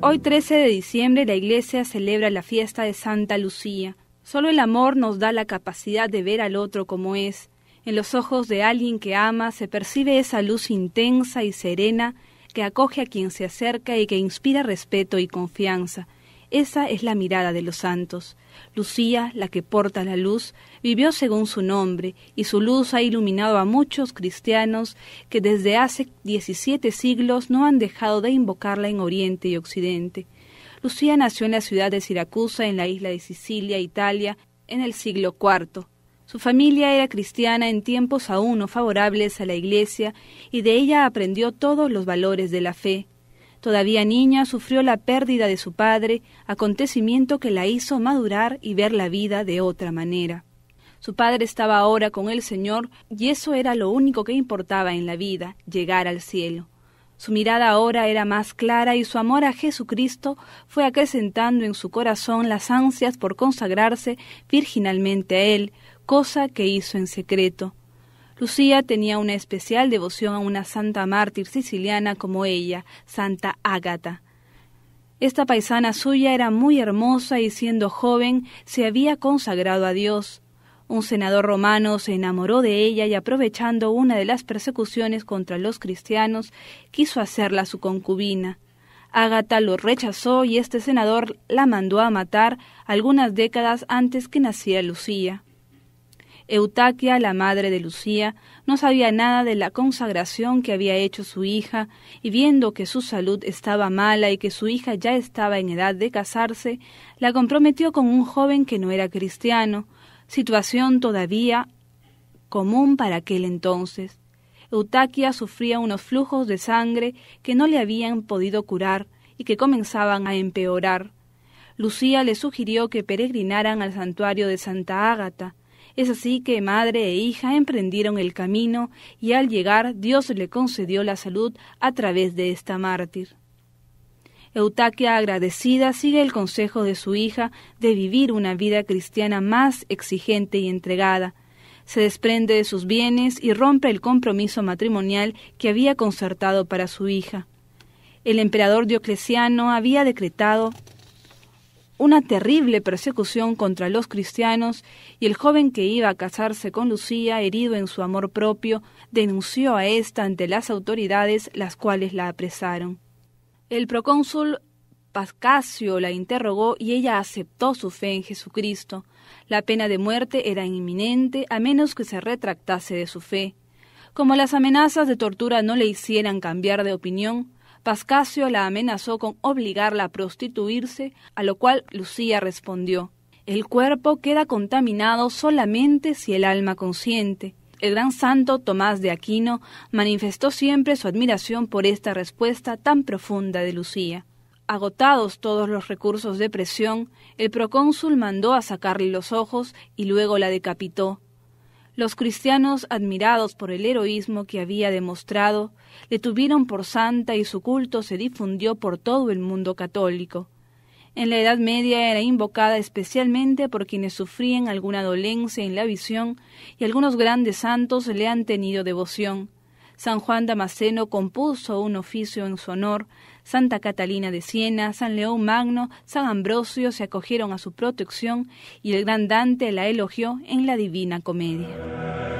Hoy 13 de diciembre la iglesia celebra la fiesta de Santa Lucía. Solo el amor nos da la capacidad de ver al otro como es. En los ojos de alguien que ama se percibe esa luz intensa y serena que acoge a quien se acerca y que inspira respeto y confianza. Esa es la mirada de los santos. Lucía, la que porta la luz, vivió según su nombre, y su luz ha iluminado a muchos cristianos que desde hace diecisiete siglos no han dejado de invocarla en Oriente y Occidente. Lucía nació en la ciudad de Siracusa, en la isla de Sicilia, Italia, en el siglo IV. Su familia era cristiana en tiempos aún no favorables a la Iglesia y de ella aprendió todos los valores de la fe. Todavía niña sufrió la pérdida de su padre, acontecimiento que la hizo madurar y ver la vida de otra manera. Su padre estaba ahora con el Señor y eso era lo único que importaba en la vida, llegar al cielo. Su mirada ahora era más clara y su amor a Jesucristo fue acrecentando en su corazón las ansias por consagrarse virginalmente a Él, cosa que hizo en secreto. Lucía tenía una especial devoción a una santa mártir siciliana como ella, Santa Ágata. Esta paisana suya era muy hermosa y siendo joven se había consagrado a Dios. Un senador romano se enamoró de ella y aprovechando una de las persecuciones contra los cristianos, quiso hacerla su concubina. Ágata lo rechazó y este senador la mandó a matar algunas décadas antes que naciera Lucía. Eutaquia, la madre de Lucía, no sabía nada de la consagración que había hecho su hija, y viendo que su salud estaba mala y que su hija ya estaba en edad de casarse, la comprometió con un joven que no era cristiano, situación todavía común para aquel entonces. Eutaquia sufría unos flujos de sangre que no le habían podido curar y que comenzaban a empeorar. Lucía le sugirió que peregrinaran al santuario de Santa Ágata, es así que madre e hija emprendieron el camino y al llegar Dios le concedió la salud a través de esta mártir. Eutaquia agradecida sigue el consejo de su hija de vivir una vida cristiana más exigente y entregada. Se desprende de sus bienes y rompe el compromiso matrimonial que había concertado para su hija. El emperador Diocleciano había decretado una terrible persecución contra los cristianos y el joven que iba a casarse con Lucía, herido en su amor propio, denunció a ésta ante las autoridades, las cuales la apresaron. El procónsul Pascasio la interrogó y ella aceptó su fe en Jesucristo. La pena de muerte era inminente a menos que se retractase de su fe. Como las amenazas de tortura no le hicieran cambiar de opinión, Pascasio la amenazó con obligarla a prostituirse, a lo cual Lucía respondió, el cuerpo queda contaminado solamente si el alma consiente. El gran santo Tomás de Aquino manifestó siempre su admiración por esta respuesta tan profunda de Lucía. Agotados todos los recursos de presión, el procónsul mandó a sacarle los ojos y luego la decapitó, los cristianos, admirados por el heroísmo que había demostrado, le tuvieron por santa y su culto se difundió por todo el mundo católico. En la Edad Media era invocada especialmente por quienes sufrían alguna dolencia en la visión y algunos grandes santos le han tenido devoción. San Juan Damasceno compuso un oficio en su honor, Santa Catalina de Siena, San León Magno, San Ambrosio se acogieron a su protección y el gran Dante la elogió en la Divina Comedia.